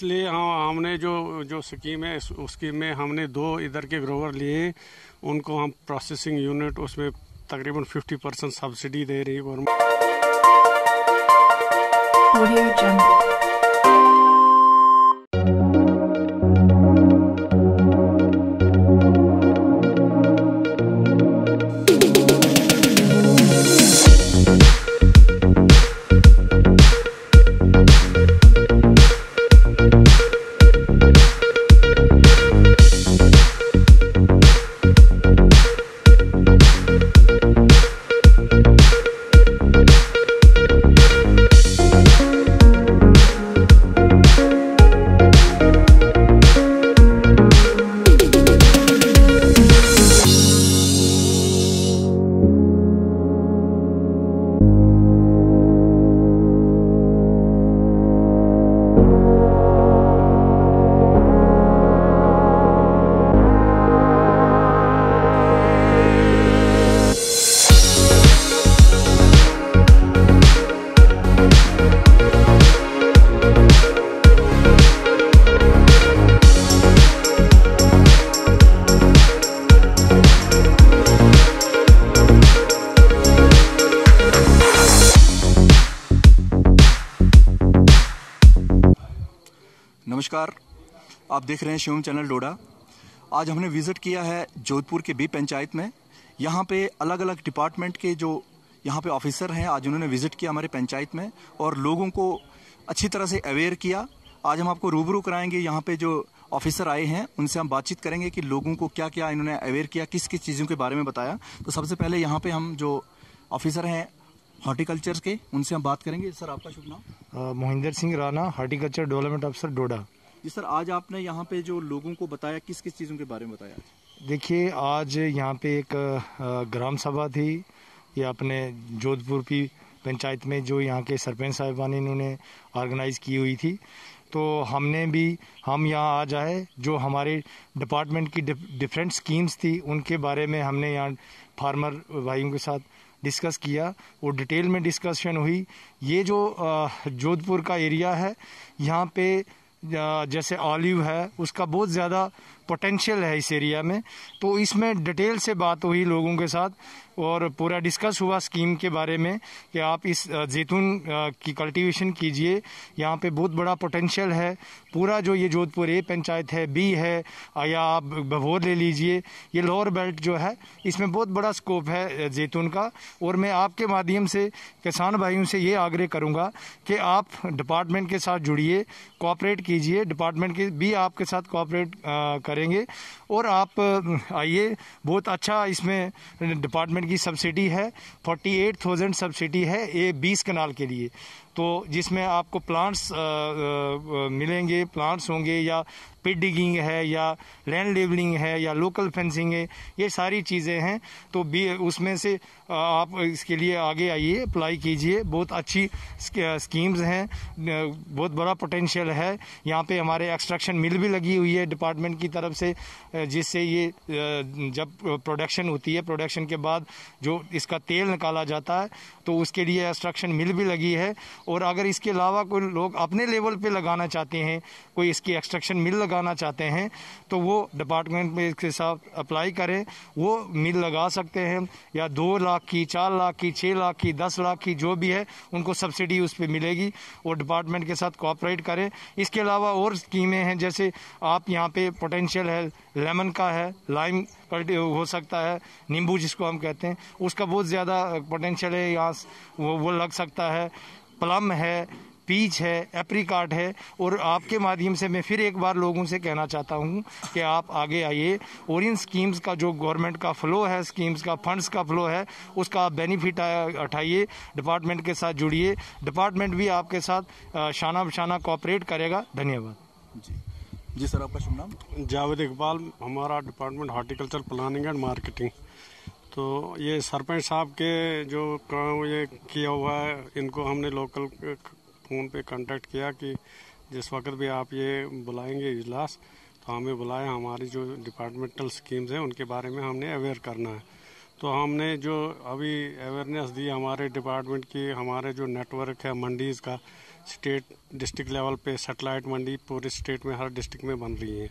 इसलिए हाँ हमने जो जो स्कीम है उसकी में हमने दो इधर के ग्रोवर लिए उनको हम प्रोसेसिंग यूनिट उसमें तकरीबन 50 परसेंट सब्सिडी दे रही है गवर्नमेंट नमस्कार आप देख रहे हैं शिवम चैनल डोडा आज हमने विज़िट किया है जोधपुर के बी पंचायत में यहाँ पे अलग अलग डिपार्टमेंट के जो यहाँ पे ऑफिसर हैं आज उन्होंने विज़िट किया हमारे पंचायत में और लोगों को अच्छी तरह से अवेयर किया आज हम आपको रूबरू कराएंगे यहाँ पे जो ऑफिसर आए हैं उनसे हम बातचीत करेंगे कि लोगों को क्या क्या इन्होंने अवेयर किया किस किस चीज़ों के बारे में बताया तो सबसे पहले यहाँ पे हम जो ऑफिसर हैं हॉर्टिकल्चर के उनसे हम बात करेंगे सर आपका शुभ नाम मोहिंदर सिंह राणा हॉर्टिकल्चर डेवलपमेंट अफसर डोडा जी सर आज आपने यहाँ पे जो लोगों को बताया किस किस चीज़ों के बारे में बताया देखिए आज यहाँ पे एक ग्राम सभा थी ये अपने जोधपुर की पंचायत में जो यहाँ के सरपंच साहिबान इन्होंने ऑर्गेनाइज की हुई थी तो हमने भी हम यहाँ आ जाए जो हमारे डिपार्टमेंट की डिफरेंट स्कीम्स थी उनके बारे में हमने यहाँ फार्मर भाइयों के साथ डिस्कस किया वो डिटेल में डिस्कशन हुई ये जो जोधपुर का एरिया है यहाँ पे जैसे ऑलिव है उसका बहुत ज़्यादा पोटेंशियल है इस एरिया में तो इसमें डिटेल से बात हुई लोगों के साथ और पूरा डिस्कस हुआ स्कीम के बारे में कि आप इस जैतून की कल्टीवेशन कीजिए यहाँ पे बहुत बड़ा पोटेंशियल है पूरा जो ये जोधपुर ए पंचायत है बी है या आप भभोर ले लीजिए ये लोअर बेल्ट जो है इसमें बहुत बड़ा स्कोप है जैतून का और मैं आपके माध्यम से किसान भाइयों से ये आग्रह करूँगा कि आप डिपार्टमेंट के साथ जुड़िए कॉपरेट कीजिए डिपार्टमेंट के भी आपके साथ कॉपरेट करें करेंगे और आप आइए बहुत अच्छा इसमें डिपार्टमेंट की सब्सिडी है फोर्टी एट थाउजेंड सब्सिडी है ए बीस कनाल के लिए तो जिसमें आपको प्लांट्स आ, आ, मिलेंगे प्लांट्स होंगे या पिट डिगिंग है या लैंड लेबलिंग है या लोकल फेंसिंग है ये सारी चीज़ें हैं तो भी उसमें से आप इसके लिए आगे आइए अप्लाई कीजिए बहुत अच्छी स्कीम्स हैं बहुत बड़ा पोटेंशियल है यहाँ पे हमारे एक्सट्रक्शन मिल भी लगी हुई है डिपार्टमेंट की तरफ से जिससे ये जब प्रोडक्शन होती है प्रोडक्शन के बाद जो इसका तेल निकाला जाता है तो उसके लिए एक्स्ट्रक्शन मिल भी लगी है और अगर इसके अलावा कोई लोग अपने लेवल पे लगाना चाहते हैं कोई इसकी एक्सट्रक्शन मिल लगाना चाहते हैं तो वो डिपार्टमेंट में इसके साथ अप्लाई करें वो मिल लगा सकते हैं या दो लाख की चार लाख की छः लाख की दस लाख की जो भी है उनको सब्सिडी उस पर मिलेगी और डिपार्टमेंट के साथ कॉपरेट करें इसके अलावा और स्कीमें हैं जैसे आप यहाँ पे पोटेंशियल है लेमन का है लाइम हो सकता है नींबू जिसको हम कहते हैं उसका बहुत ज़्यादा पोटेंशियल है यहाँ वो वो लग सकता है प्लम है पीच है एप्रीकाट है और आपके माध्यम से मैं फिर एक बार लोगों से कहना चाहता हूँ कि आप आगे आइए और इन स्कीम्स का जो गवर्नमेंट का फ्लो है स्कीम्स का फंड्स का फ्लो है उसका आप बेनिफिट उठाइए डिपार्टमेंट के साथ जुड़िए डिपार्टमेंट भी आपके साथ शाना बशाना कॉपरेट करेगा धन्यवाद जी जी सर आपका शुभ नाम जावेद इकबाल हमारा department horticulture planning and marketing तो ये सरपंच साहब के जो काम ये किया हुआ है इनको हमने लोकल फ़ोन पे कांटेक्ट किया कि जिस वक्त भी आप ये बुलाएंगे इजलास तो हमें बुलाएं हमारी जो डिपार्टमेंटल स्कीम्स हैं उनके बारे में हमने अवेयर करना है तो हमने जो अभी अवेयरनेस दी हमारे डिपार्टमेंट की हमारे जो नेटवर्क है मंडीज़ का स्टेट डिस्ट्रिक्ट लेवल पे सेटेलाइट मंडी पूरे स्टेट में हर डिस्ट्रिक्ट में बन रही हैं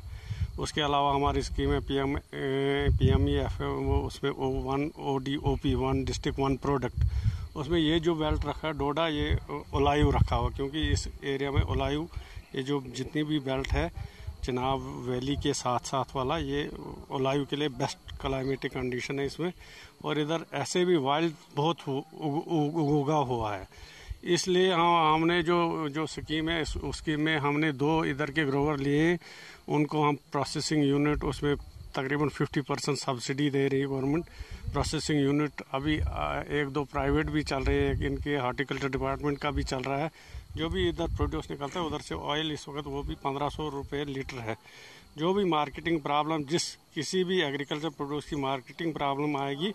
उसके अलावा हमारी स्कीम है P M P M E F वो उसमें O one O D O P one district one product उसमें ये जो बेल्ट रखा है डोडा ये ओलायु रखा हुआ क्योंकि इस एरिया में ओलायु ये जो जितनी भी बेल्ट है चिनाब वैली के साथ साथ वाला ये ओलायु के लिए बेस्ट क्लाइमेटिक कंडीशन है इसमें और इधर ऐसे भी वाइल्ड बहुत उगा हुआ है इसलिए हम हाँ, हमने जो जो स्कीम है उस स्कीम में हमने दो इधर के ग्रोवर लिए उनको हम प्रोसेसिंग यूनिट उसमें तकरीबन 50 परसेंट सब्सिडी दे रही है गवर्नमेंट प्रोसेसिंग यूनिट अभी एक दो प्राइवेट भी चल रहे हैं इनके हार्टिकल्चर डिपार्टमेंट का भी चल रहा है जो भी इधर प्रोड्यूस निकलता है उधर से ऑयल इस वक्त वो भी पंद्रह सौ रुपये लीटर है जो भी मार्केटिंग प्रॉब्लम जिस किसी भी एग्रीकल्चर प्रोड्यूस की मार्केटिंग प्रॉब्लम आएगी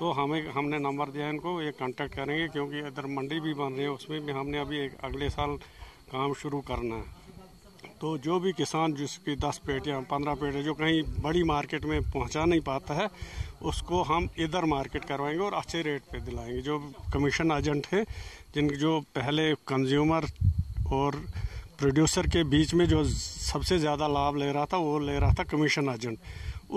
तो हमें हमने नंबर दिया है इनको ये कांटेक्ट करेंगे क्योंकि इधर मंडी भी बन रही है उसमें भी हमने अभी एक अगले साल काम शुरू करना है तो जो भी किसान जिसकी दस पेटियाँ पंद्रह पेटियाँ जो कहीं बड़ी मार्केट में पहुंचा नहीं पाता है उसको हम इधर मार्केट करवाएंगे और अच्छे रेट पे दिलाएंगे जो कमीशन एजेंट हैं जिन जो पहले कंज्यूमर और प्रोड्यूसर के बीच में जो सबसे ज़्यादा लाभ ले रहा था वो ले रहा था कमीशन एजेंट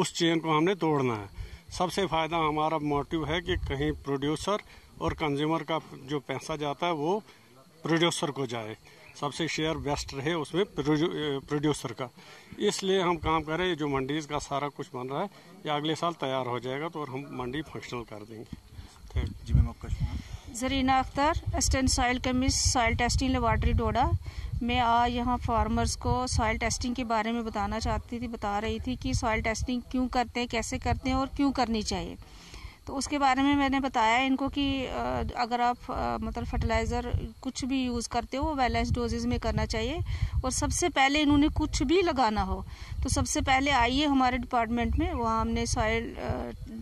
उस चेन को हमने तोड़ना है सबसे फ़ायदा हमारा मोटिव है कि कहीं प्रोड्यूसर और कंज्यूमर का जो पैसा जाता है वो प्रोड्यूसर को जाए सबसे शेयर बेस्ट रहे उसमें प्रोड्यूसर का इसलिए हम काम करें जो मंडीज का सारा कुछ बन रहा है ये अगले साल तैयार हो जाएगा तो और हम मंडी फंक्शनल कर देंगे जी मैम आपका Zarina Akhtar assistant soil chemist soil testing laboratory Doda मैं आज यहाँ फार्मर्स को सॉइल टेस्टिंग के बारे में बताना चाहती थी बता रही थी कि सॉइल टेस्टिंग क्यों करते हैं कैसे करते हैं और क्यों करनी चाहिए तो उसके बारे में मैंने बताया इनको कि अगर आप मतलब फर्टिलाइज़र कुछ भी यूज़ करते हो वो बैलेंस डोजेज में करना चाहिए और सबसे पहले इन्होंने कुछ भी लगाना हो तो सबसे पहले आइए हमारे डिपार्टमेंट में वहाँ हमने सॉयल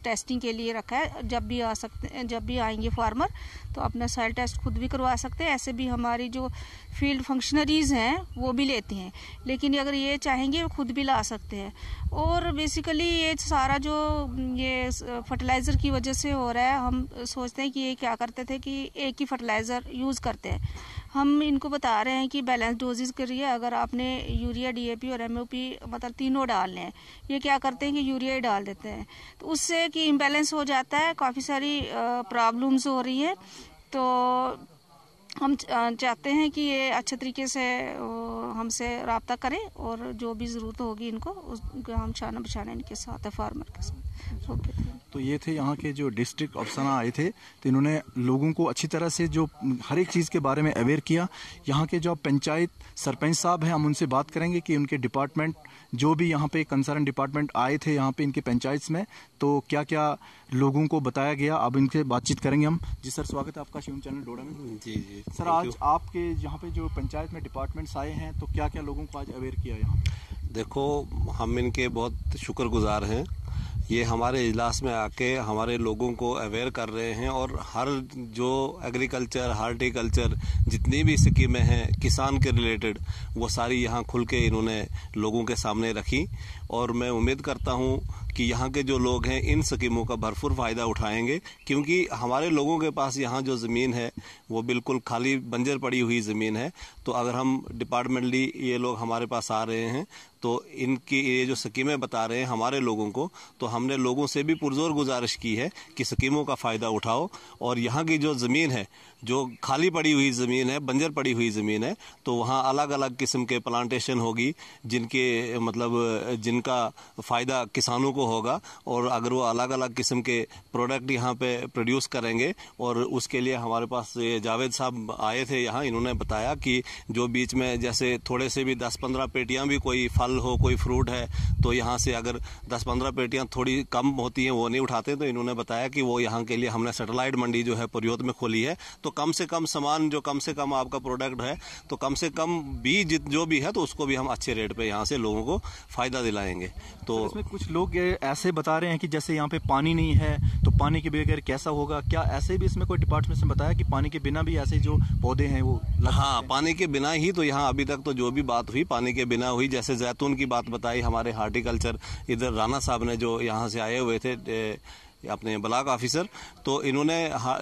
टेस्टिंग के लिए रखा है जब भी आ सकते जब भी आएंगे फार्मर तो अपना सॉयल टेस्ट खुद भी करवा सकते हैं ऐसे भी हमारी जो फील्ड फंक्शनरीज़ हैं वो भी लेते हैं लेकिन अगर ये चाहेंगे वो खुद भी ला सकते हैं और बेसिकली ये सारा जो ये फर्टिलाइज़र की वजह से हो रहा है हम सोचते हैं कि ये क्या करते थे कि एक ही फर्टिलाइज़र यूज़ करते हैं हम इनको बता रहे हैं कि बैलेंस डोजेज करिए अगर आपने यूरिया डीएपी और एमओपी मतलब तीनों डालने हैं ये क्या करते हैं कि यूरिया ही डाल देते हैं तो उससे कि इम्बेलेंस हो जाता है काफ़ी सारी प्रॉब्लम्स हो रही हैं तो हम चाहते हैं कि ये अच्छे तरीके से हमसे रबता करें और जो भी ज़रूरत होगी इनको उस हम छाना बिछाना इनके साथ है फार्मर के साथ तो ये थे यहाँ के जो डिस्ट्रिक्ट अफसाना आए थे तो इन्होंने लोगों को अच्छी तरह से जो हर एक चीज़ के बारे में अवेयर किया यहाँ के जो पंचायत सरपंच साहब हैं हम उनसे बात करेंगे कि उनके डिपार्टमेंट जो भी यहाँ पे कंसर्न डिपार्टमेंट आए थे यहाँ पे इनके पंचायत में तो क्या क्या लोगों को बताया गया अब इनसे बातचीत करेंगे हम जी सर स्वागत है आपका शिवम चैनल डोडा में जी जी सर आज आपके यहाँ पे जो पंचायत में डिपार्टमेंट्स आए हैं तो क्या क्या लोगों को आज अवेयर किया यहाँ देखो हम इनके बहुत शुक्रगुजार हैं ये हमारे इजलास में आके हमारे लोगों को अवेयर कर रहे हैं और हर जो एग्रीकल्चर हार्टिकल्चर जितनी भी स्कीमें हैं किसान के रिलेटेड वो सारी यहाँ खुल के इन्होंने लोगों के सामने रखी और मैं उम्मीद करता हूँ कि यहाँ के जो लोग हैं इन स्कीमों का भरपूर फ़ायदा उठाएंगे क्योंकि हमारे लोगों के पास यहाँ जो ज़मीन है वो बिल्कुल खाली बंजर पड़ी हुई ज़मीन है तो अगर हम डिपार्टमेंटली ये लोग हमारे पास आ रहे हैं तो इनकी ये जो स्कीमें बता रहे हैं हमारे लोगों को तो हमने लोगों से भी पुरजोर गुजारिश की है कि स्कीमों का फ़ायदा उठाओ और यहाँ की जो ज़मीन है जो खाली पड़ी हुई ज़मीन है बंजर पड़ी हुई ज़मीन है तो वहाँ अलग अलग किस्म के प्लांटेशन होगी जिनके मतलब जिनका फ़ायदा किसानों को होगा और अगर वो अलग अलग किस्म के प्रोडक्ट यहाँ पे प्रोड्यूस करेंगे और उसके लिए हमारे पास ये जावेद साहब आए थे यहाँ इन्होंने बताया कि जो बीच में जैसे थोड़े से भी दस पंद्रह पेटियाँ भी कोई फल फल हो कोई फ्रूट है तो यहाँ से अगर 10-15 पेटियाँ थोड़ी कम होती हैं वो नहीं उठाते तो इन्होंने बताया कि वो यहाँ के लिए हमने सेटेलाइट मंडी जो है पुरियोत में खोली है तो कम से कम सामान जो कम से कम आपका प्रोडक्ट है तो कम से कम बीज जो भी है तो उसको भी हम अच्छे रेट पर यहाँ से लोगों को फायदा दिलाएंगे तो इसमें कुछ लोग ऐसे बता रहे हैं कि जैसे यहाँ पे पानी नहीं है तो पानी के बगैर कैसा होगा क्या ऐसे भी इसमें कोई डिपार्टमेंट से बताया कि पानी के बिना भी ऐसे जो पौधे हैं वो हाँ पानी के बिना ही तो यहाँ अभी तक तो जो भी बात हुई पानी के बिना हुई जैसे जैत जैतून तो की बात बताई हमारे हार्टिकल्चर इधर राणा साहब ने जो यहाँ से आए हुए थे अपने ब्लाक ऑफिसर तो इन्होंने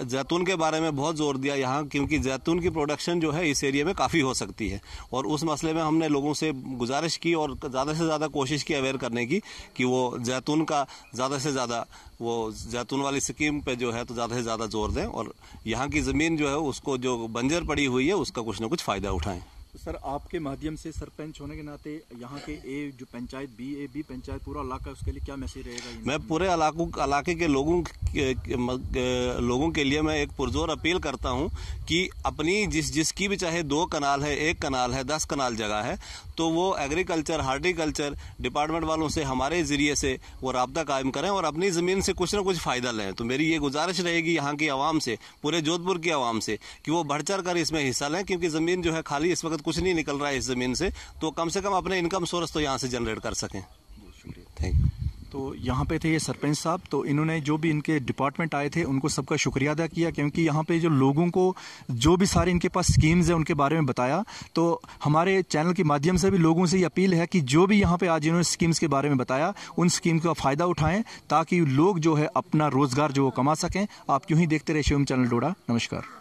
जैतून के बारे में बहुत जोर दिया यहाँ क्योंकि जैतून की प्रोडक्शन जो है इस एरिया में काफ़ी हो सकती है और उस मसले में हमने लोगों से गुजारिश की और ज़्यादा से ज़्यादा कोशिश की अवेयर करने की कि वो जैतून का ज़्यादा से ज़्यादा वो जैतून वाली स्कीम पे जो है तो ज़्यादा से ज़्यादा जोर दें और यहाँ की ज़मीन जो है उसको जो बंजर पड़ी हुई है उसका कुछ ना कुछ फ़ायदा उठाएँ सर आपके माध्यम से सरपंच होने के नाते यहाँ के ए जो panchayat B A B panchayat पूरा इलाका उसके लिए क्या मैसेज रहेगा मैं पूरे इलाकों इलाके के लोगों के, के, लोगों के लिए मैं एक पुरजोर अपील करता हूँ कि अपनी जिस जिसकी भी चाहे दो कनाल है एक कनाल है दस कनाल जगह है तो वो एग्रीकल्चर हार्टिकल्चर डिपार्टमेंट वालों से हमारे ज़रिए से वो रबता कायम करें और अपनी ज़मीन से कुछ ना कुछ फ़ायदा लें तो मेरी ये गुजारिश रहेगी यहाँ की आवाम से पूरे जोधपुर की आवाम से कि वो बढ़ चढ़ कर इसमें हिस्सा लें क्योंकि ज़मीन जो है खाली इस वक्त बाद मतलब कुछ नहीं निकल रहा है इस ज़मीन से तो कम से कम अपने इनकम सोर्स तो यहाँ से जनरेट कर सकें शुक्रिया थैंक यू तो यहाँ पे थे ये सरपंच साहब तो इन्होंने जो भी इनके डिपार्टमेंट आए थे उनको सबका शुक्रिया अदा किया क्योंकि यहाँ पे जो लोगों को जो भी सारे इनके पास स्कीम्स हैं उनके बारे में बताया तो हमारे चैनल के माध्यम से भी लोगों से ये अपील है कि जो भी यहाँ पे आज इन्होंने स्कीम्स के बारे में बताया उन स्कीम का फ़ायदा उठाएं ताकि लोग जो है अपना रोज़गार जो कमा सकें आप क्यों ही देखते रहे शिवम चैनल डोडा नमस्कार